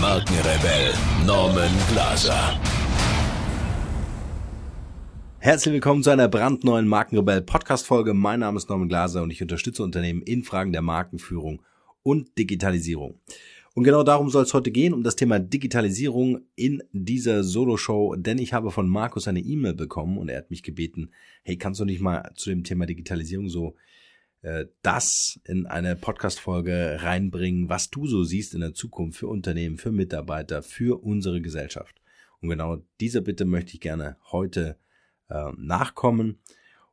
Markenrebell Norman Glaser. Herzlich willkommen zu einer brandneuen Markenrebell Podcast Folge. Mein Name ist Norman Glaser und ich unterstütze Unternehmen in Fragen der Markenführung und Digitalisierung. Und genau darum soll es heute gehen, um das Thema Digitalisierung in dieser Solo-Show, denn ich habe von Markus eine E-Mail bekommen und er hat mich gebeten, hey, kannst du nicht mal zu dem Thema Digitalisierung so äh, das in eine Podcast-Folge reinbringen, was du so siehst in der Zukunft für Unternehmen, für Mitarbeiter, für unsere Gesellschaft. Und genau dieser Bitte möchte ich gerne heute äh, nachkommen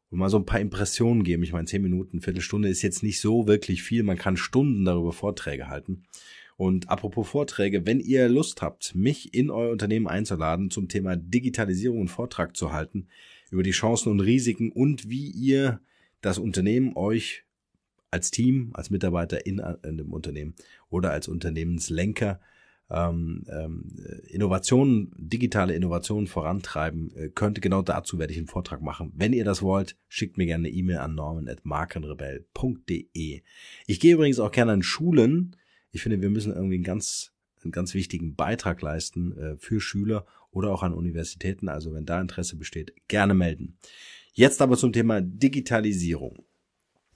und mal so ein paar Impressionen geben. Ich meine, zehn Minuten, Viertelstunde ist jetzt nicht so wirklich viel. Man kann Stunden darüber Vorträge halten. Und apropos Vorträge, wenn ihr Lust habt, mich in euer Unternehmen einzuladen, zum Thema Digitalisierung einen Vortrag zu halten, über die Chancen und Risiken und wie ihr das Unternehmen euch als Team, als Mitarbeiter in, äh, in dem Unternehmen oder als Unternehmenslenker ähm, ähm, Innovationen, digitale Innovationen vorantreiben äh, könnte. Genau dazu werde ich einen Vortrag machen. Wenn ihr das wollt, schickt mir gerne eine E-Mail an norman.markenrebell.de. Ich gehe übrigens auch gerne an Schulen. Ich finde, wir müssen irgendwie einen ganz, einen ganz wichtigen Beitrag leisten äh, für Schüler oder auch an Universitäten. Also wenn da Interesse besteht, gerne melden. Jetzt aber zum Thema Digitalisierung.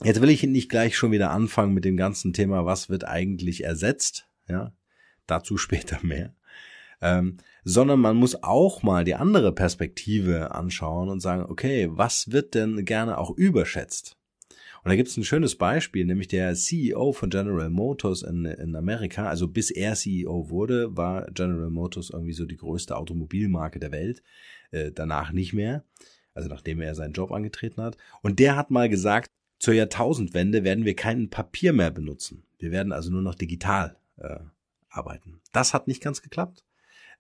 Jetzt will ich nicht gleich schon wieder anfangen mit dem ganzen Thema, was wird eigentlich ersetzt, ja, dazu später mehr, ähm, sondern man muss auch mal die andere Perspektive anschauen und sagen, okay, was wird denn gerne auch überschätzt? Und da gibt es ein schönes Beispiel, nämlich der CEO von General Motors in, in Amerika, also bis er CEO wurde, war General Motors irgendwie so die größte Automobilmarke der Welt, äh, danach nicht mehr also nachdem er seinen Job angetreten hat. Und der hat mal gesagt, zur Jahrtausendwende werden wir kein Papier mehr benutzen. Wir werden also nur noch digital äh, arbeiten. Das hat nicht ganz geklappt.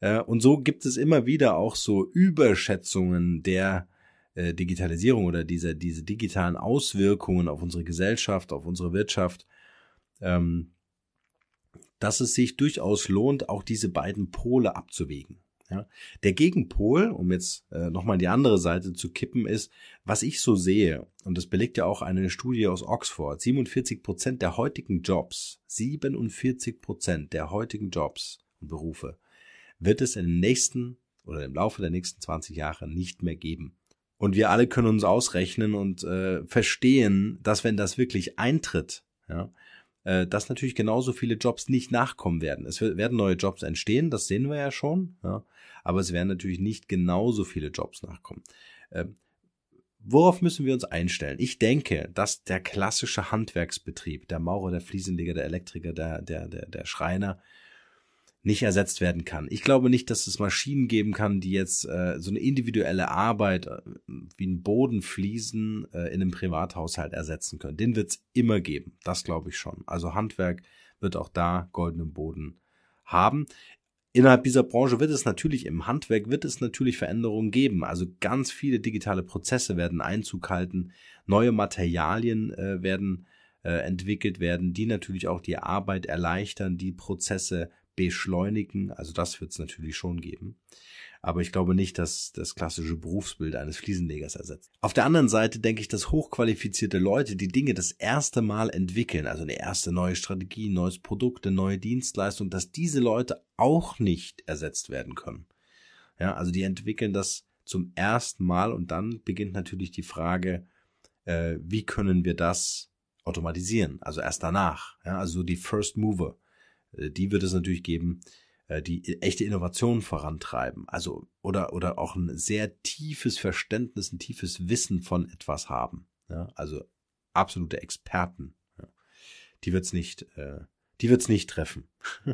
Äh, und so gibt es immer wieder auch so Überschätzungen der äh, Digitalisierung oder dieser, diese digitalen Auswirkungen auf unsere Gesellschaft, auf unsere Wirtschaft. Ähm, dass es sich durchaus lohnt, auch diese beiden Pole abzuwägen. Ja. Der Gegenpol, um jetzt äh, nochmal die andere Seite zu kippen, ist, was ich so sehe, und das belegt ja auch eine Studie aus Oxford, 47 Prozent der heutigen Jobs, 47 Prozent der heutigen Jobs und Berufe wird es in den nächsten oder im Laufe der nächsten 20 Jahre nicht mehr geben. Und wir alle können uns ausrechnen und äh, verstehen, dass wenn das wirklich eintritt, ja, äh, dass natürlich genauso viele Jobs nicht nachkommen werden. Es werden neue Jobs entstehen, das sehen wir ja schon, ja, aber es werden natürlich nicht genauso viele Jobs nachkommen. Ähm, worauf müssen wir uns einstellen? Ich denke, dass der klassische Handwerksbetrieb, der Maurer, der Fliesenleger, der Elektriker, der, der, der, der Schreiner, nicht ersetzt werden kann. Ich glaube nicht, dass es Maschinen geben kann, die jetzt äh, so eine individuelle Arbeit äh, wie ein Bodenfliesen äh, in einem Privathaushalt ersetzen können. Den wird es immer geben. Das glaube ich schon. Also Handwerk wird auch da goldenen Boden haben. Innerhalb dieser Branche wird es natürlich, im Handwerk wird es natürlich Veränderungen geben. Also ganz viele digitale Prozesse werden Einzug halten, neue Materialien äh, werden äh, entwickelt werden, die natürlich auch die Arbeit erleichtern, die Prozesse beschleunigen. Also das wird es natürlich schon geben. Aber ich glaube nicht, dass das klassische Berufsbild eines Fliesenlegers ersetzt. Auf der anderen Seite denke ich, dass hochqualifizierte Leute die Dinge das erste Mal entwickeln, also eine erste neue Strategie, neues Produkt, eine neue Dienstleistung, dass diese Leute auch nicht ersetzt werden können. Ja, also die entwickeln das zum ersten Mal und dann beginnt natürlich die Frage, äh, wie können wir das automatisieren? Also erst danach. Ja, also die First Mover. Äh, die wird es natürlich geben, äh, die echte Innovation vorantreiben, also oder oder auch ein sehr tiefes Verständnis, ein tiefes Wissen von etwas haben. Ja? Also absolute Experten. Ja? Die es nicht, äh, die es nicht treffen.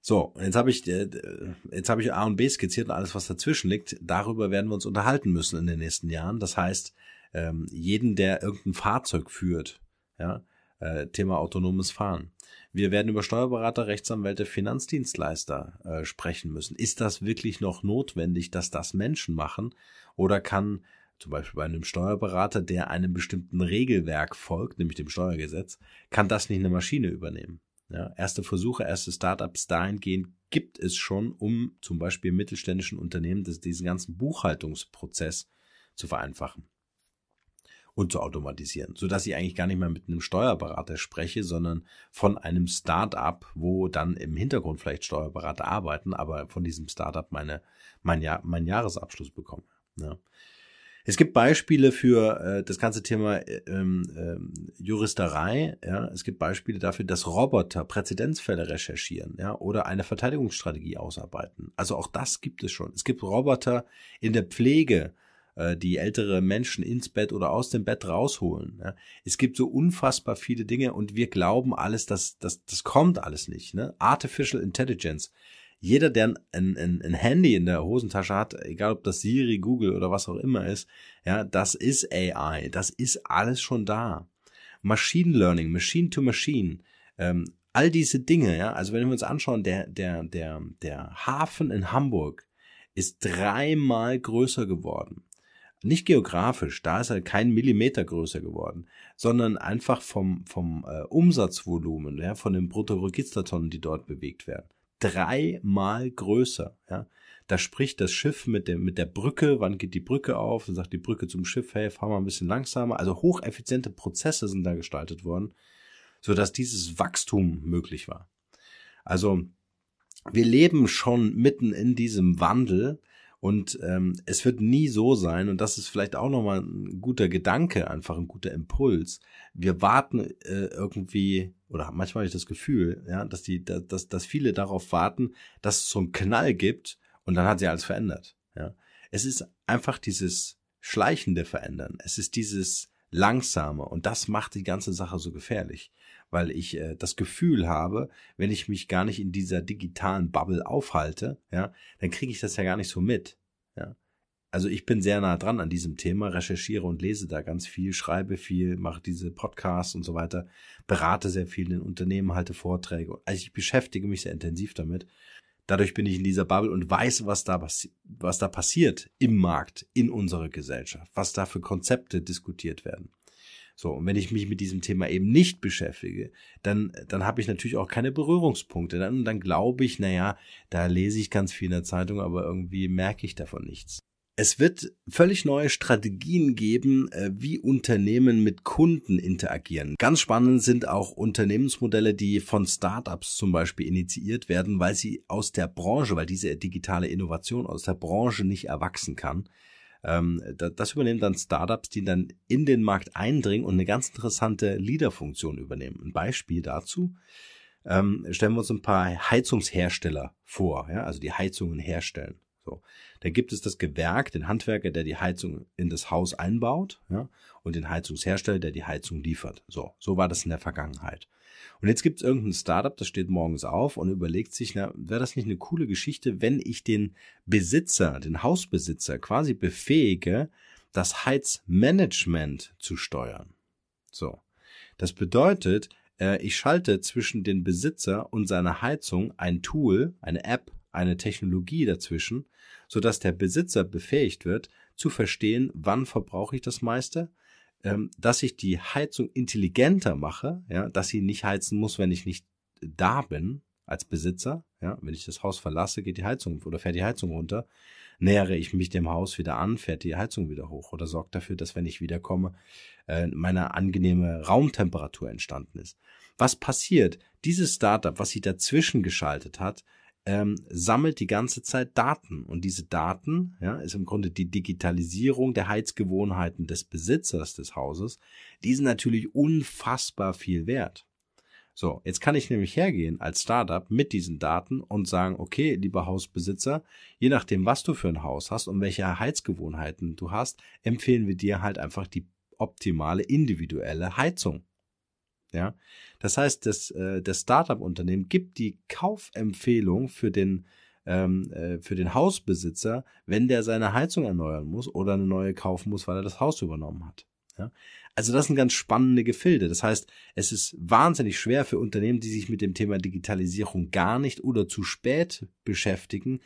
so, jetzt habe ich äh, äh jetzt habe ich A und B skizziert und alles was dazwischen liegt. Darüber werden wir uns unterhalten müssen in den nächsten Jahren. Das heißt, ähm, jeden der irgendein Fahrzeug führt, ja, äh, Thema autonomes Fahren. Wir werden über Steuerberater, Rechtsanwälte, Finanzdienstleister äh, sprechen müssen. Ist das wirklich noch notwendig, dass das Menschen machen? Oder kann zum Beispiel bei einem Steuerberater, der einem bestimmten Regelwerk folgt, nämlich dem Steuergesetz, kann das nicht eine Maschine übernehmen? Ja, erste Versuche, erste Startups dahingehend gibt es schon, um zum Beispiel mittelständischen Unternehmen das, diesen ganzen Buchhaltungsprozess zu vereinfachen und zu automatisieren, sodass ich eigentlich gar nicht mehr mit einem Steuerberater spreche, sondern von einem Start-up, wo dann im Hintergrund vielleicht Steuerberater arbeiten, aber von diesem Start-up meine, mein, Jahr, mein Jahresabschluss bekomme. Ja. Ne? Es gibt Beispiele für äh, das ganze Thema äh, ähm, ähm, Juristerei. Ja? Es gibt Beispiele dafür, dass Roboter Präzedenzfälle recherchieren ja? oder eine Verteidigungsstrategie ausarbeiten. Also auch das gibt es schon. Es gibt Roboter in der Pflege, äh, die ältere Menschen ins Bett oder aus dem Bett rausholen. Ja. Es gibt so unfassbar viele Dinge und wir glauben alles, dass das, das kommt alles nicht. Ne? Artificial Intelligence. Jeder, der ein, ein, ein Handy in der Hosentasche hat, egal ob das Siri, Google oder was auch immer ist, ja, das ist AI, das ist alles schon da. Machine Learning, Machine to Machine, ähm, all diese Dinge, ja, also wenn wir uns anschauen, der, der, der, der Hafen in Hamburg ist dreimal größer geworden nicht geografisch, da ist er kein Millimeter größer geworden, sondern einfach vom, vom äh, Umsatzvolumen, ja, von den Bruttoregistertonnen, die dort bewegt werden. Dreimal größer. Ja. Da spricht das Schiff mit, dem, mit der Brücke, wann geht die Brücke auf, dann sagt die Brücke zum Schiff, hey, fahr mal ein bisschen langsamer. Also hocheffiziente Prozesse sind da gestaltet worden, sodass dieses Wachstum möglich war. Also wir leben schon mitten in diesem Wandel, und ähm, es wird nie so sein, und das ist vielleicht auch nochmal ein guter Gedanke, einfach ein guter Impuls. Wir warten äh, irgendwie, oder manchmal habe ich das Gefühl, ja, dass die, dass, dass viele darauf warten, dass es so einen Knall gibt und dann hat sich alles verändert. Ja. Es ist einfach dieses schleichende Verändern. Es ist dieses langsamer. Und das macht die ganze Sache so gefährlich, weil ich äh, das Gefühl habe, wenn ich mich gar nicht in dieser digitalen Bubble aufhalte, ja, dann kriege ich das ja gar nicht so mit. Ja. Also ich bin sehr nah dran an diesem Thema, recherchiere und lese da ganz viel, schreibe viel, mache diese Podcasts und so weiter, berate sehr viel in Unternehmen, halte Vorträge. Also ich beschäftige mich sehr intensiv damit Dadurch bin ich in dieser Bubble und weiß, was da, was da passiert im Markt, in unserer Gesellschaft, was da für Konzepte diskutiert werden. So, und wenn ich mich mit diesem Thema eben nicht beschäftige, dann, dann habe ich natürlich auch keine Berührungspunkte. Dann, dann glaube ich, naja, da lese ich ganz viel in der Zeitung, aber irgendwie merke ich davon nichts. Es wird völlig neue Strategien geben, äh, wie Unternehmen mit Kunden interagieren. Ganz spannend sind auch Unternehmensmodelle, die von Startups zum Beispiel initiiert werden, weil sie aus der Branche, weil diese digitale Innovation aus der Branche nicht erwachsen kann. Ähm, das übernehmen dann Startups, die dann in den Markt eindringen und eine ganz interessante Leaderfunktion übernehmen. Ein Beispiel dazu ähm, stellen wir uns ein paar Heizungshersteller vor, also die Heizungen herstellen. So. Dann gibt es das Gewerk, den Handwerker, der die Heizung in das Haus einbaut, ja, und den Heizungshersteller, der die Heizung liefert. So, so war das in der Vergangenheit. Und jetzt gibt es irgendein Startup, das steht morgens auf und überlegt sich, na, wäre das nicht eine coole Geschichte, wenn ich den Besitzer, den Hausbesitzer quasi befähige, das Heizmanagement zu steuern. So. Das bedeutet, äh, ich schalte zwischen den Besitzer und seiner Heizung ein Tool, eine App eine Technologie dazwischen, so dass der Besitzer befähigt wird, zu verstehen, wann verbrauche ich das meiste, ähm, dass ich die Heizung intelligenter mache, ja, dass sie nicht heizen muss, wenn ich nicht da bin als Besitzer, ja, wenn ich das Haus verlasse, geht die Heizung oder fährt die Heizung runter, nähere ich mich dem Haus wieder an, fährt die Heizung wieder hoch oder sorgt dafür, dass wenn ich wiederkomme, äh, meine angenehme Raumtemperatur entstanden ist. Was passiert? Dieses Startup, was sie dazwischen geschaltet hat, ähm, sammelt die ganze Zeit Daten. Und diese Daten ja, ist im Grunde die Digitalisierung der Heizgewohnheiten des Besitzers des Hauses. Die sind natürlich unfassbar viel wert. So, jetzt kann ich nämlich hergehen als Startup mit diesen Daten und sagen, okay, lieber Hausbesitzer, je nachdem, was du für ein Haus hast und welche Heizgewohnheiten du hast, empfehlen wir dir halt einfach die optimale individuelle Heizung. Ja, das heißt, das, äh, das Startup-Unternehmen gibt die Kaufempfehlung für den ähm, äh, für den Hausbesitzer, wenn der seine Heizung erneuern muss oder eine neue kaufen muss, weil er das Haus übernommen hat. Ja? Also das sind ganz spannende Gefilde. Das heißt, es ist wahnsinnig schwer für Unternehmen, die sich mit dem Thema Digitalisierung gar nicht oder zu spät beschäftigen,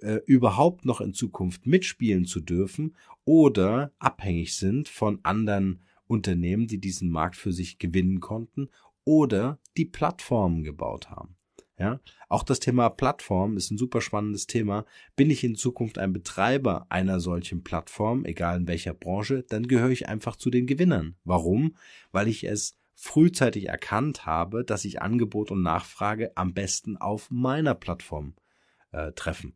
äh, überhaupt noch in Zukunft mitspielen zu dürfen oder abhängig sind von anderen Unternehmen, die diesen Markt für sich gewinnen konnten oder die Plattformen gebaut haben. Ja, auch das Thema Plattform ist ein super spannendes Thema. Bin ich in Zukunft ein Betreiber einer solchen Plattform, egal in welcher Branche, dann gehöre ich einfach zu den Gewinnern. Warum? Weil ich es frühzeitig erkannt habe, dass sich Angebot und Nachfrage am besten auf meiner Plattform äh, treffen.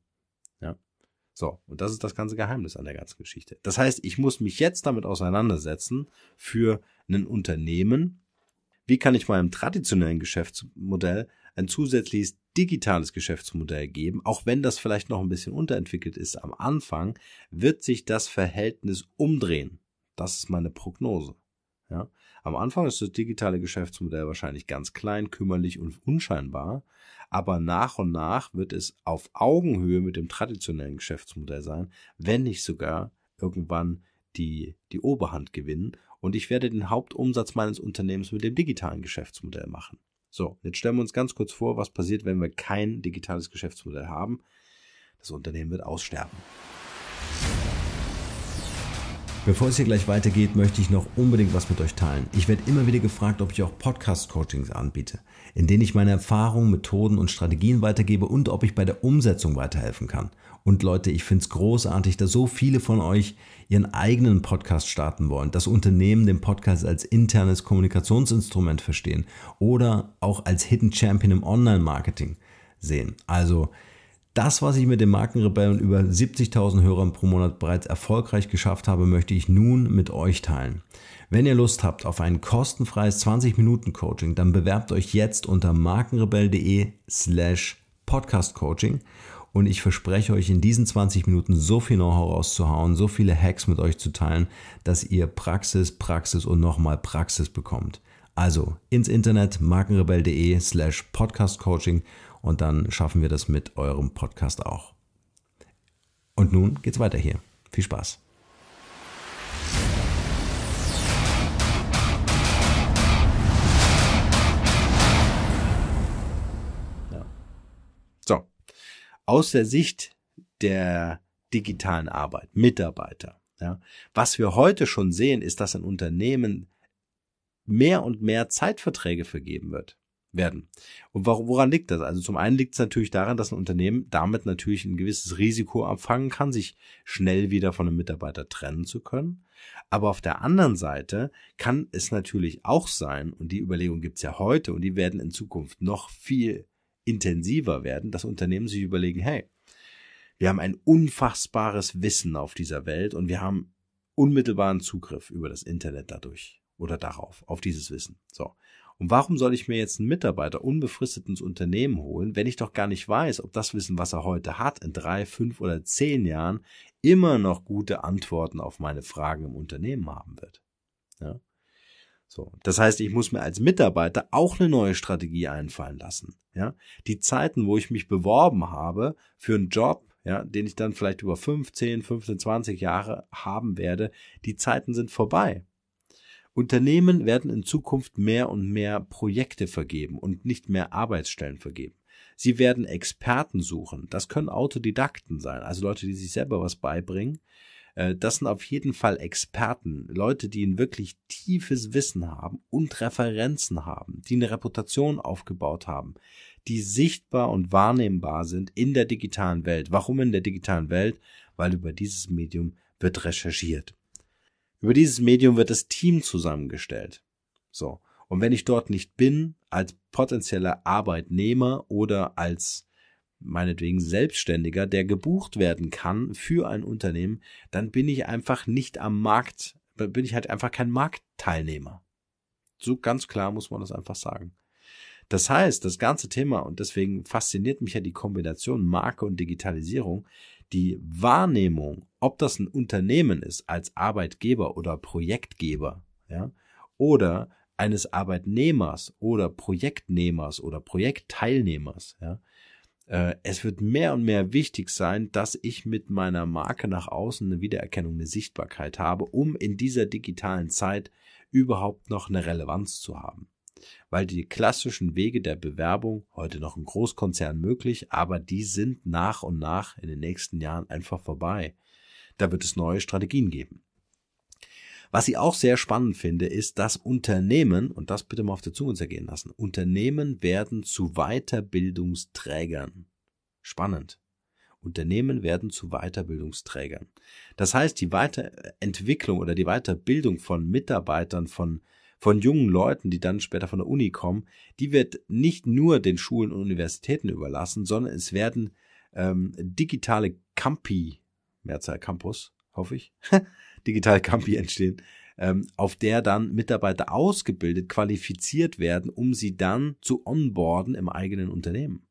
So, und das ist das ganze Geheimnis an der ganzen Geschichte. Das heißt, ich muss mich jetzt damit auseinandersetzen für ein Unternehmen. Wie kann ich meinem traditionellen Geschäftsmodell ein zusätzliches digitales Geschäftsmodell geben? Auch wenn das vielleicht noch ein bisschen unterentwickelt ist am Anfang, wird sich das Verhältnis umdrehen. Das ist meine Prognose. Ja? Am Anfang ist das digitale Geschäftsmodell wahrscheinlich ganz klein, kümmerlich und unscheinbar aber nach und nach wird es auf Augenhöhe mit dem traditionellen Geschäftsmodell sein, wenn nicht sogar irgendwann die, die Oberhand gewinnen und ich werde den Hauptumsatz meines Unternehmens mit dem digitalen Geschäftsmodell machen. So, jetzt stellen wir uns ganz kurz vor, was passiert, wenn wir kein digitales Geschäftsmodell haben. Das Unternehmen wird aussterben. Bevor es hier gleich weitergeht, möchte ich noch unbedingt was mit euch teilen. Ich werde immer wieder gefragt, ob ich auch Podcast-Coachings anbiete, in denen ich meine Erfahrungen, Methoden und Strategien weitergebe und ob ich bei der Umsetzung weiterhelfen kann. Und Leute, ich finde es großartig, dass so viele von euch ihren eigenen Podcast starten wollen, das Unternehmen den Podcast als internes Kommunikationsinstrument verstehen oder auch als Hidden Champion im Online-Marketing sehen. Also das, was ich mit dem Markenrebell und über 70.000 Hörern pro Monat bereits erfolgreich geschafft habe, möchte ich nun mit euch teilen. Wenn ihr Lust habt auf ein kostenfreies 20-Minuten-Coaching, dann bewerbt euch jetzt unter markenrebell.de slash podcastcoaching und ich verspreche euch in diesen 20 Minuten so viel Know-how rauszuhauen, so viele Hacks mit euch zu teilen, dass ihr Praxis, Praxis und nochmal Praxis bekommt. Also ins Internet markenrebell.de slash podcastcoaching und dann schaffen wir das mit eurem Podcast auch. Und nun geht's weiter hier. Viel Spaß. Ja. So, aus der Sicht der digitalen Arbeit, Mitarbeiter. Ja, was wir heute schon sehen, ist, dass in Unternehmen mehr und mehr Zeitverträge vergeben wird werden. Und woran liegt das? Also zum einen liegt es natürlich daran, dass ein Unternehmen damit natürlich ein gewisses Risiko abfangen kann, sich schnell wieder von einem Mitarbeiter trennen zu können. Aber auf der anderen Seite kann es natürlich auch sein, und die Überlegung gibt es ja heute und die werden in Zukunft noch viel intensiver werden, dass Unternehmen sich überlegen, hey, wir haben ein unfassbares Wissen auf dieser Welt und wir haben unmittelbaren Zugriff über das Internet dadurch oder darauf, auf dieses Wissen. So. Und warum soll ich mir jetzt einen Mitarbeiter unbefristet ins Unternehmen holen, wenn ich doch gar nicht weiß, ob das Wissen, was er heute hat, in drei, fünf oder zehn Jahren immer noch gute Antworten auf meine Fragen im Unternehmen haben wird? Ja? So, das heißt, ich muss mir als Mitarbeiter auch eine neue Strategie einfallen lassen. Ja? Die Zeiten, wo ich mich beworben habe für einen Job, ja, den ich dann vielleicht über 15, 15, 20 Jahre haben werde, die Zeiten sind vorbei. Unternehmen werden in Zukunft mehr und mehr Projekte vergeben und nicht mehr Arbeitsstellen vergeben. Sie werden Experten suchen. Das können Autodidakten sein, also Leute, die sich selber was beibringen. Äh, das sind auf jeden Fall Experten, Leute, die ein wirklich tiefes Wissen haben und Referenzen haben, die eine Reputation aufgebaut haben, die sichtbar und wahrnehmbar sind in der digitalen Welt. Warum in der digitalen Welt? Weil über dieses Medium wird recherchiert. Über dieses Medium wird das Team zusammengestellt. So. Und wenn ich dort nicht bin, als potenzieller Arbeitnehmer oder als meinetwegen Selbstständiger, der gebucht werden kann für ein Unternehmen, dann bin ich einfach nicht am Markt, dann bin ich halt einfach kein Marktteilnehmer. So ganz klar muss man das einfach sagen. Das heißt, das ganze Thema, und deswegen fasziniert mich ja die Kombination Marke und Digitalisierung, die Wahrnehmung, ob das ein Unternehmen ist als Arbeitgeber oder Projektgeber, ja, oder eines Arbeitnehmers oder Projektnehmers oder Projektteilnehmers, ja, äh, es wird mehr und mehr wichtig sein, dass ich mit meiner Marke nach außen eine Wiedererkennung, eine Sichtbarkeit habe, um in dieser digitalen Zeit überhaupt noch eine Relevanz zu haben weil die klassischen Wege der Bewerbung heute noch im Großkonzern möglich, aber die sind nach und nach in den nächsten Jahren einfach vorbei. Da wird es neue Strategien geben. Was ich auch sehr spannend finde, ist, dass Unternehmen, und das bitte mal auf der Zunge zergehen lassen, Unternehmen werden zu Weiterbildungsträgern. Spannend. Unternehmen werden zu Weiterbildungsträgern. Das heißt, die Weiterentwicklung oder die Weiterbildung von Mitarbeitern, von von jungen Leuten, die dann später von der Uni kommen, die wird nicht nur den Schulen und Universitäten überlassen, sondern es werden ähm, digitale Campi, Mehrzahl Campus, hoffe ich, digitale Campi entstehen, ähm, auf der dann Mitarbeiter ausgebildet, qualifiziert werden, um sie dann zu onboarden im eigenen Unternehmen.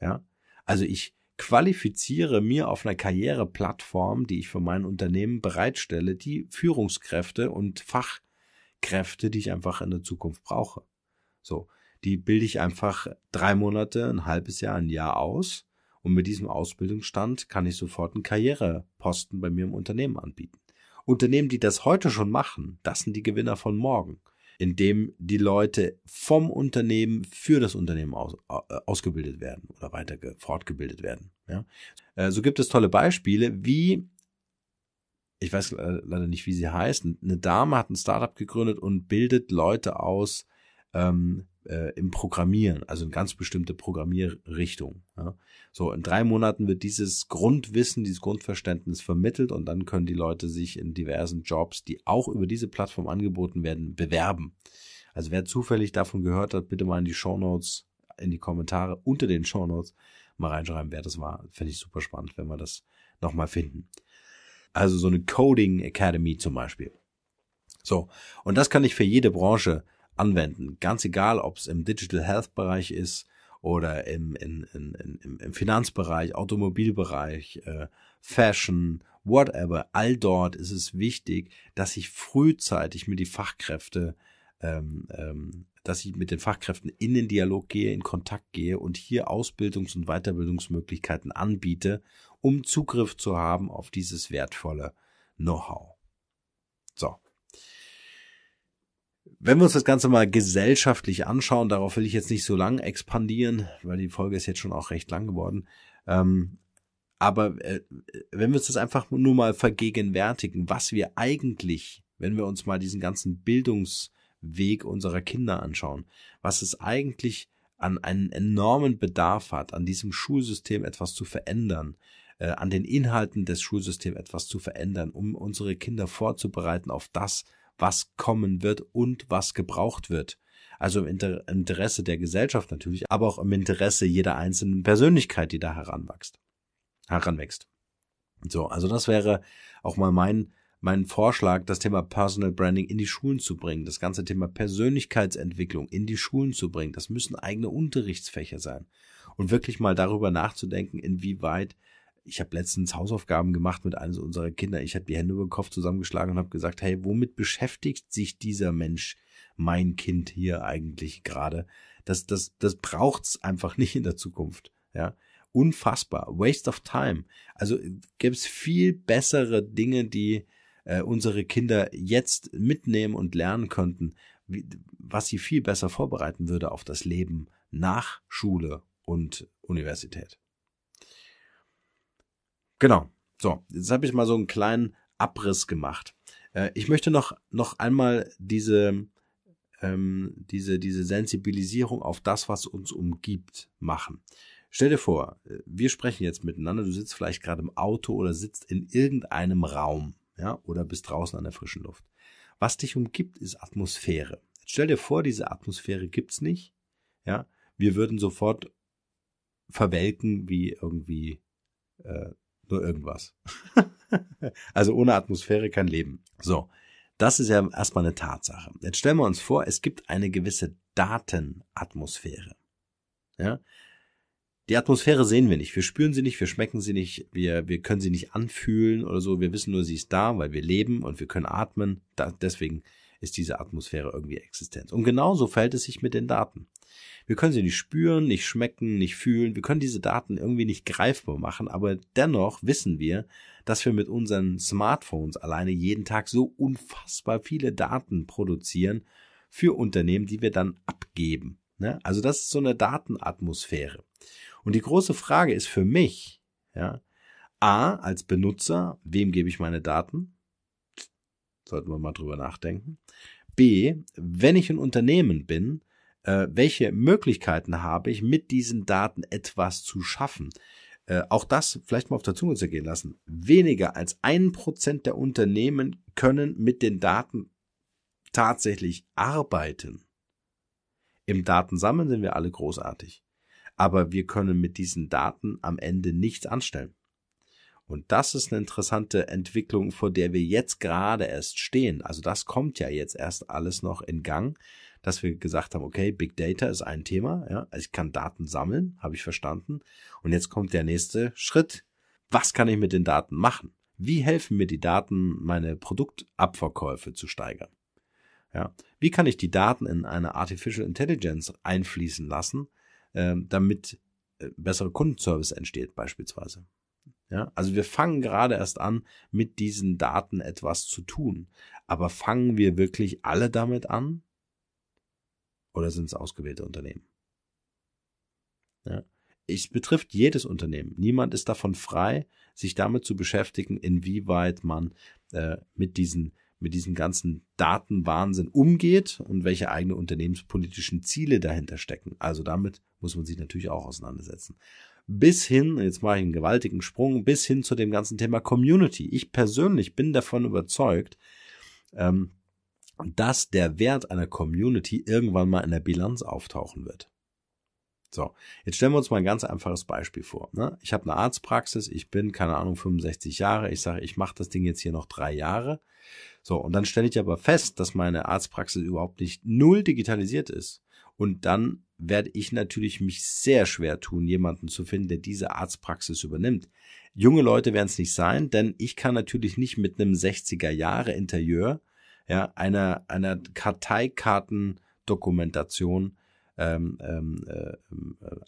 Ja, also ich qualifiziere mir auf einer Karriereplattform, die ich für mein Unternehmen bereitstelle, die Führungskräfte und Fachkräfte Kräfte, die ich einfach in der Zukunft brauche. So, die bilde ich einfach drei Monate, ein halbes Jahr, ein Jahr aus. Und mit diesem Ausbildungsstand kann ich sofort einen Karriereposten bei mir im Unternehmen anbieten. Unternehmen, die das heute schon machen, das sind die Gewinner von morgen, indem die Leute vom Unternehmen für das Unternehmen aus, äh, ausgebildet werden oder weiter fortgebildet werden. Ja. Äh, so gibt es tolle Beispiele, wie ich weiß leider nicht, wie sie heißt, eine Dame hat ein Startup gegründet und bildet Leute aus ähm, äh, im Programmieren, also in ganz bestimmte Programmierrichtung. Ja. So, in drei Monaten wird dieses Grundwissen, dieses Grundverständnis vermittelt und dann können die Leute sich in diversen Jobs, die auch über diese Plattform angeboten werden, bewerben. Also wer zufällig davon gehört hat, bitte mal in die Shownotes, in die Kommentare unter den Shownotes mal reinschreiben, wer das war. Fände ich super spannend, wenn wir das nochmal finden. Also so eine Coding Academy zum Beispiel. So, und das kann ich für jede Branche anwenden. Ganz egal, ob es im Digital Health Bereich ist oder im, in, in, in, im Finanzbereich, Automobilbereich, äh, Fashion, whatever. All dort ist es wichtig, dass ich frühzeitig mit die Fachkräfte ähm, ähm, dass ich mit den Fachkräften in den Dialog gehe, in Kontakt gehe und hier Ausbildungs- und Weiterbildungsmöglichkeiten anbiete, um Zugriff zu haben auf dieses wertvolle Know-how. So. Wenn wir uns das Ganze mal gesellschaftlich anschauen, darauf will ich jetzt nicht so lang expandieren, weil die Folge ist jetzt schon auch recht lang geworden. Ähm, aber äh, wenn wir uns das einfach nur mal vergegenwärtigen, was wir eigentlich, wenn wir uns mal diesen ganzen Bildungsweg unserer Kinder anschauen, was es eigentlich an einen enormen Bedarf hat, an diesem Schulsystem etwas zu verändern, äh, an den Inhalten des Schulsystems etwas zu verändern, um unsere Kinder vorzubereiten auf das, was kommen wird und was gebraucht wird. Also im Interesse der Gesellschaft natürlich, aber auch im Interesse jeder einzelnen Persönlichkeit, die da heranwächst. Heranwächst. So, also das wäre auch mal mein mein Vorschlag, das Thema Personal Branding in die Schulen zu bringen, das ganze Thema Persönlichkeitsentwicklung in die Schulen zu bringen. Das müssen eigene Unterrichtsfächer sein. Und wirklich mal darüber nachzudenken, inwieweit ich habe letztens Hausaufgaben gemacht mit eines unserer Kinder. Ich habe die Hände über den Kopf zusammengeschlagen und habe gesagt, hey, womit beschäftigt sich dieser Mensch, mein Kind hier eigentlich gerade? Das, das, das braucht's einfach nicht in der Zukunft. Ja, unfassbar, waste of time. Also äh, gäbe es viel bessere Dinge, die äh, unsere Kinder jetzt mitnehmen und lernen könnten, wie, was sie viel besser vorbereiten würde auf das Leben nach Schule und Universität. Genau. So, jetzt habe ich mal so einen kleinen Abriss gemacht. Äh, ich möchte noch, noch einmal diese, ähm, diese, diese Sensibilisierung auf das, was uns umgibt, machen. Stell dir vor, äh, wir sprechen jetzt miteinander, du sitzt vielleicht gerade im Auto oder sitzt in irgendeinem Raum, ja, oder bist draußen an der frischen Luft. Was dich umgibt, ist Atmosphäre. Jetzt stell dir vor, diese Atmosphäre gibt's nicht, ja. Wir würden sofort verwelken wie irgendwie äh, nur irgendwas. also ohne Atmosphäre kein Leben. So, das ist ja erstmal eine Tatsache. Jetzt stellen wir uns vor, es gibt eine gewisse Datenatmosphäre. Ja? Die Atmosphäre sehen wir nicht. Wir spüren sie nicht, wir schmecken sie nicht, wir, wir können sie nicht anfühlen oder so. Wir wissen nur, sie ist da, weil wir leben und wir können atmen. Da, deswegen ist diese Atmosphäre irgendwie Existenz. Und genauso verhält es sich mit den Daten. Wir können sie nicht spüren, nicht schmecken, nicht fühlen. Wir können diese Daten irgendwie nicht greifbar machen, aber dennoch wissen wir, dass wir mit unseren Smartphones alleine jeden Tag so unfassbar viele Daten produzieren für Unternehmen, die wir dann abgeben. Ne? Also das ist so eine Datenatmosphäre. Und die große Frage ist für mich, ja, A, als Benutzer, wem gebe ich meine Daten? Sollten wir mal drüber nachdenken. B, wenn ich ein Unternehmen bin, äh, welche Möglichkeiten habe ich, mit diesen Daten etwas zu schaffen. Äh, auch das vielleicht mal auf der Zunge zergehen lassen. Weniger als ein Prozent der Unternehmen können mit den Daten tatsächlich arbeiten. Im Datensammeln sind wir alle großartig. Aber wir können mit diesen Daten am Ende nichts anstellen. Und das ist eine interessante Entwicklung, vor der wir jetzt gerade erst stehen. Also das kommt ja jetzt erst alles noch in Gang dass wir gesagt haben, okay, Big Data ist ein Thema, ja, also ich kann Daten sammeln, habe ich verstanden. Und jetzt kommt der nächste Schritt. Was kann ich mit den Daten machen? Wie helfen mir die Daten, meine Produktabverkäufe zu steigern? Ja, wie kann ich die Daten in eine Artificial Intelligence einfließen lassen, äh, damit äh, bessere Kundenservice entsteht beispielsweise? Ja, also wir fangen gerade erst an, mit diesen Daten etwas zu tun. Aber fangen wir wirklich alle damit an? Oder sind es ausgewählte Unternehmen? Ja. Es betrifft jedes Unternehmen. Niemand ist davon frei, sich damit zu beschäftigen, inwieweit man äh, mit diesen mit diesem ganzen Datenwahnsinn umgeht und welche eigenen unternehmenspolitischen Ziele dahinter stecken. Also damit muss man sich natürlich auch auseinandersetzen. Bis hin, jetzt mache ich einen gewaltigen Sprung, bis hin zu dem ganzen Thema Community. Ich persönlich bin davon überzeugt, ähm, dass der Wert einer Community irgendwann mal in der Bilanz auftauchen wird. So, jetzt stellen wir uns mal ein ganz einfaches Beispiel vor. Ne? Ich habe eine Arztpraxis, ich bin, keine Ahnung, 65 Jahre, ich sage, ich mache das Ding jetzt hier noch drei Jahre. So, und dann stelle ich aber fest, dass meine Arztpraxis überhaupt nicht null digitalisiert ist. Und dann werde ich natürlich mich sehr schwer tun, jemanden zu finden, der diese Arztpraxis übernimmt. Junge Leute werden es nicht sein, denn ich kann natürlich nicht mit einem 60er Jahre Interieur ja, einer, einer Karteikartendokumentation ähm, ähm, äh,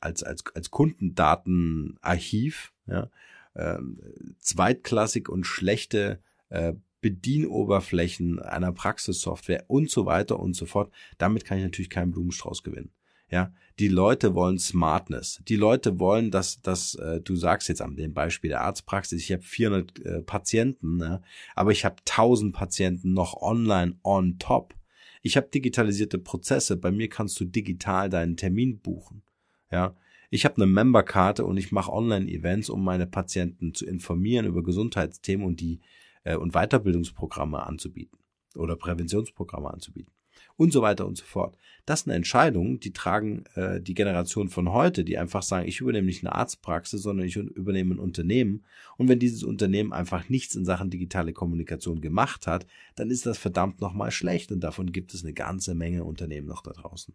als, als, als Kundendatenarchiv, ja, ähm, zweitklassig und schlechte äh, Bedienoberflächen einer Praxissoftware und so weiter und so fort. Damit kann ich natürlich keinen Blumenstrauß gewinnen. Ja, die Leute wollen Smartness. Die Leute wollen, dass, dass äh, du sagst jetzt an dem Beispiel der Arztpraxis, ich habe 400 äh, Patienten, ne? aber ich habe 1000 Patienten noch online on top. Ich habe digitalisierte Prozesse. Bei mir kannst du digital deinen Termin buchen. Ja, ich habe eine Memberkarte und ich mache Online-Events, um meine Patienten zu informieren über Gesundheitsthemen und die äh, und Weiterbildungsprogramme anzubieten oder Präventionsprogramme anzubieten und so weiter und so fort. Das sind Entscheidungen, die tragen äh, die Generation von heute, die einfach sagen, ich übernehme nicht eine Arztpraxis, sondern ich übernehme ein Unternehmen. Und wenn dieses Unternehmen einfach nichts in Sachen digitale Kommunikation gemacht hat, dann ist das verdammt nochmal schlecht. Und davon gibt es eine ganze Menge Unternehmen noch da draußen.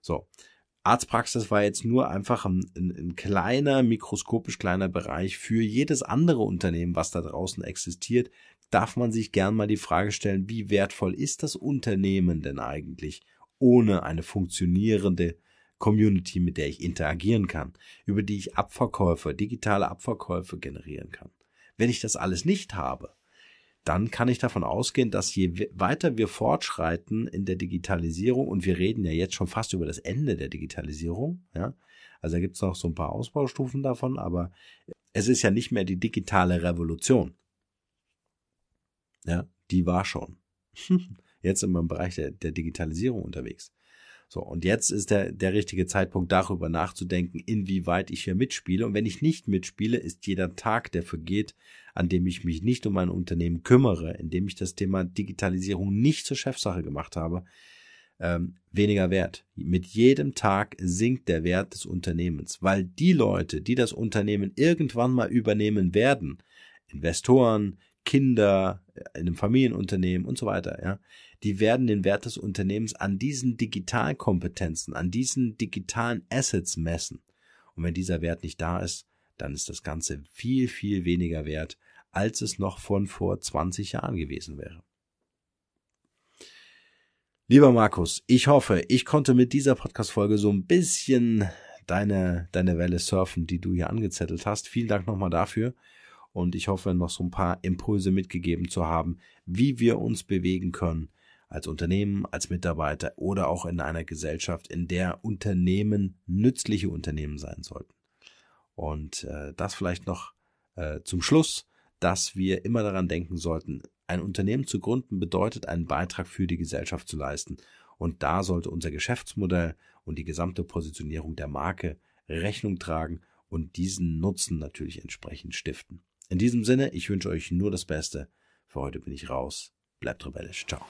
So. Arztpraxis war jetzt nur einfach ein, ein, ein, kleiner, mikroskopisch kleiner Bereich für jedes andere Unternehmen, was da draußen existiert, darf man sich gern mal die Frage stellen, wie wertvoll ist das Unternehmen denn eigentlich ohne eine funktionierende Community, mit der ich interagieren kann, über die ich Abverkäufe, digitale Abverkäufe generieren kann. Wenn ich das alles nicht habe, dann kann ich davon ausgehen, dass je weiter wir fortschreiten in der Digitalisierung, und wir reden ja jetzt schon fast über das Ende der Digitalisierung, ja, also da gibt es noch so ein paar Ausbaustufen davon, aber es ist ja nicht mehr die digitale Revolution. Ja, die war schon. Jetzt sind wir im Bereich der, der Digitalisierung unterwegs. So, und jetzt ist der, der richtige Zeitpunkt, darüber nachzudenken, inwieweit ich hier mitspiele. Und wenn ich nicht mitspiele, ist jeder Tag, der vergeht, an dem ich mich nicht um mein Unternehmen kümmere, in dem ich das Thema Digitalisierung nicht zur Chefsache gemacht habe, ähm, weniger wert. Mit jedem Tag sinkt der Wert des Unternehmens, weil die Leute, die das Unternehmen irgendwann mal übernehmen werden, Investoren, Kinder, äh, in einem Familienunternehmen und so weiter, ja, die werden den Wert des Unternehmens an diesen digitalen Kompetenzen, an diesen digitalen Assets messen. Und wenn dieser Wert nicht da ist, dann ist das Ganze viel, viel weniger wert, als es noch von vor 20 Jahren gewesen wäre. Lieber Markus, ich hoffe, ich konnte mit dieser Podcast-Folge so ein bisschen deine, deine Welle surfen, die du hier angezettelt hast. Vielen Dank nochmal dafür und ich hoffe, noch so ein paar Impulse mitgegeben zu haben, wie wir uns bewegen können als Unternehmen, als Mitarbeiter oder auch in einer Gesellschaft, in der Unternehmen nützliche Unternehmen sein sollten. Und äh, das vielleicht noch äh, zum Schluss, dass wir immer daran denken sollten, ein Unternehmen zu gründen bedeutet, einen Beitrag für die Gesellschaft zu leisten. Und da sollte unser Geschäftsmodell und die gesamte Positionierung der Marke Rechnung tragen und diesen Nutzen natürlich entsprechend stiften. In diesem Sinne, ich wünsche euch nur das Beste. Für heute bin ich raus. Bleibt rebellisch. Ciao.